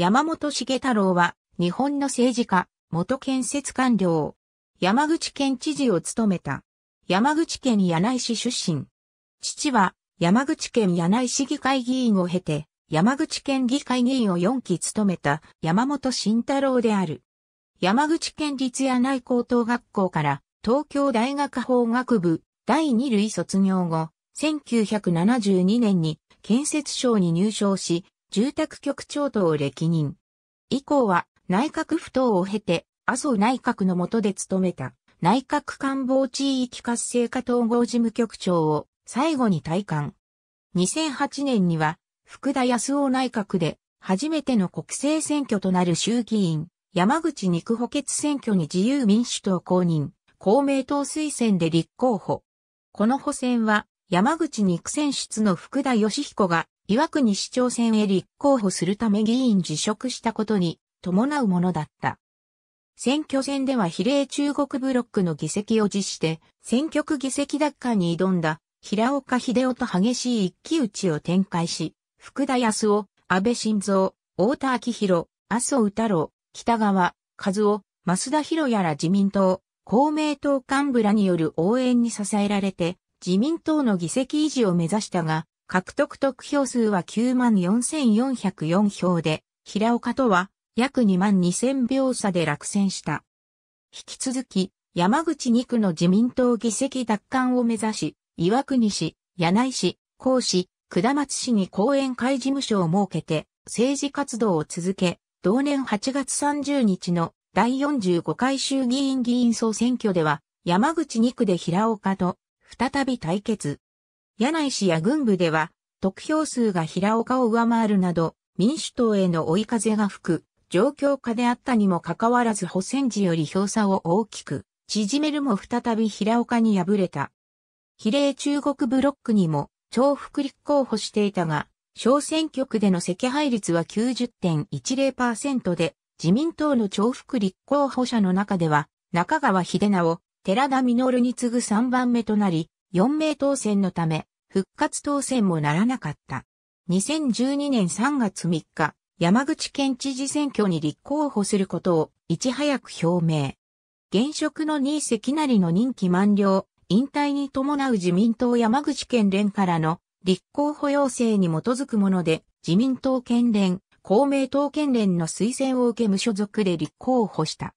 山本茂太郎は、日本の政治家、元建設官僚、山口県知事を務めた。山口県柳井市出身。父は、山口県柳井市議会議員を経て、山口県議会議員を4期務めた山本慎太郎である。山口県立柳井高等学校から東京大学法学部第2類卒業後、1972年に建設省に入省し、住宅局長等を歴任。以降は内閣府等を経て、麻生内閣の下で務めた内閣官房地域活性化統合事務局長を最後に退官。2008年には福田康夫内閣で初めての国政選挙となる衆議院山口肉区補欠選挙に自由民主党公認、公明党推薦で立候補。この補選は山口肉区選出の福田義彦が岩国市長選へ立候補するため議員辞職したことに伴うものだった。選挙戦では比例中国ブロックの議席を辞して、選挙区議席奪還に挑んだ平岡秀夫と激しい一騎打ちを展開し、福田康夫、安倍晋三、太田昭弘、麻生太郎、北川、和夫、増田博也ら自民党、公明党幹部らによる応援に支えられて、自民党の議席維持を目指したが、獲得得票数は94,404票で、平岡とは約2万2000票差で落選した。引き続き、山口2区の自民党議席奪還を目指し、岩国市、柳井市、甲市、下松市に後援会事務所を設けて、政治活動を続け、同年8月30日の第45回衆議院議員総選挙では、山口2区で平岡と再び対決。柳井氏や軍部では、得票数が平岡を上回るなど、民主党への追い風が吹く、状況下であったにもかかわらず補選時より票差を大きく、縮めるも再び平岡に敗れた。比例中国ブロックにも、重複立候補していたが、小選挙区での赤配率は90.10%で、自民党の重複立候補者の中では、中川秀直、寺田実に次ぐ3番目となり、4名当選のため、復活当選もならなかった。2012年3月3日、山口県知事選挙に立候補することをいち早く表明。現職の新関成の任期満了、引退に伴う自民党山口県連からの立候補要請に基づくもので、自民党県連、公明党県連の推薦を受け無所属で立候補した。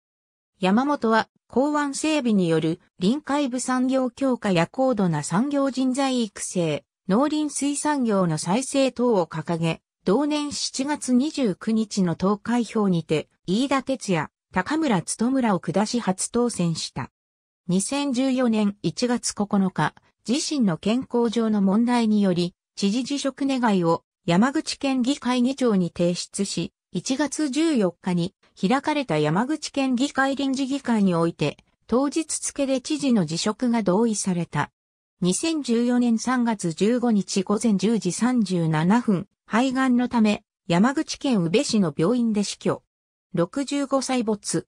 山本は港湾整備による臨海部産業強化や高度な産業人材育成、農林水産業の再生等を掲げ、同年7月29日の投開票にて、飯田哲也、高村つとむらを下し初当選した。2014年1月9日、自身の健康上の問題により、知事辞職願を山口県議会議長に提出し、1月14日に開かれた山口県議会臨時議会において、当日付で知事の辞職が同意された。2014年3月15日午前10時37分、肺がんのため、山口県宇部市の病院で死去。65歳没。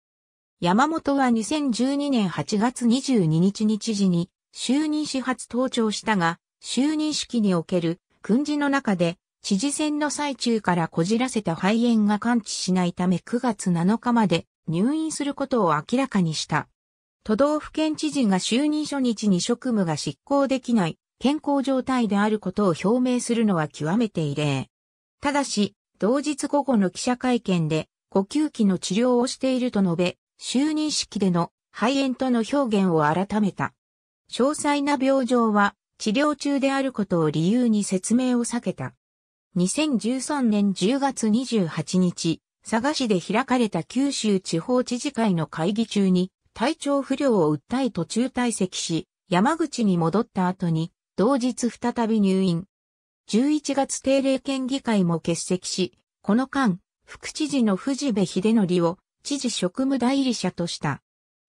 山本は2012年8月22日に知事に就任始発登庁したが、就任式における訓示の中で知事選の最中からこじらせた肺炎が完治しないため9月7日まで入院することを明らかにした。都道府県知事が就任初日に職務が執行できない健康状態であることを表明するのは極めて異例。ただし、同日午後の記者会見で呼吸器の治療をしていると述べ、就任式での肺炎との表現を改めた。詳細な病状は治療中であることを理由に説明を避けた。2013年10月28日、佐賀市で開かれた九州地方知事会の会議中に、体調不良を訴え途中退席し、山口に戻った後に、同日再び入院。11月定例県議会も欠席し、この間、副知事の藤部秀則を知事職務代理者とした。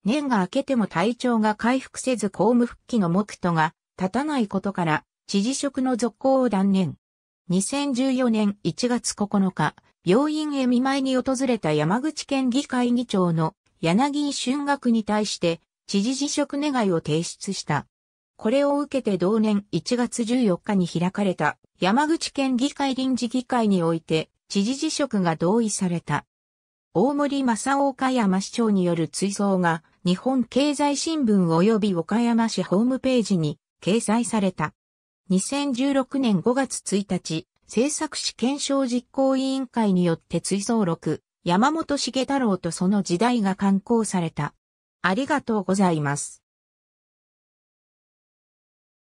年が明けても体調が回復せず公務復帰の目途が立たないことから、知事職の続行を断念。2014年1月9日、病院へ見舞いに訪れた山口県議会議長の柳井俊学に対して知事辞職願を提出した。これを受けて同年1月14日に開かれた山口県議会臨時議会において知事辞職が同意された。大森正夫岡山市長による追悼が日本経済新聞及び岡山市ホームページに掲載された。2016年5月1日、制作史検証実行委員会によって追悼録、山本茂太郎とその時代が刊行された。ありがとうございます。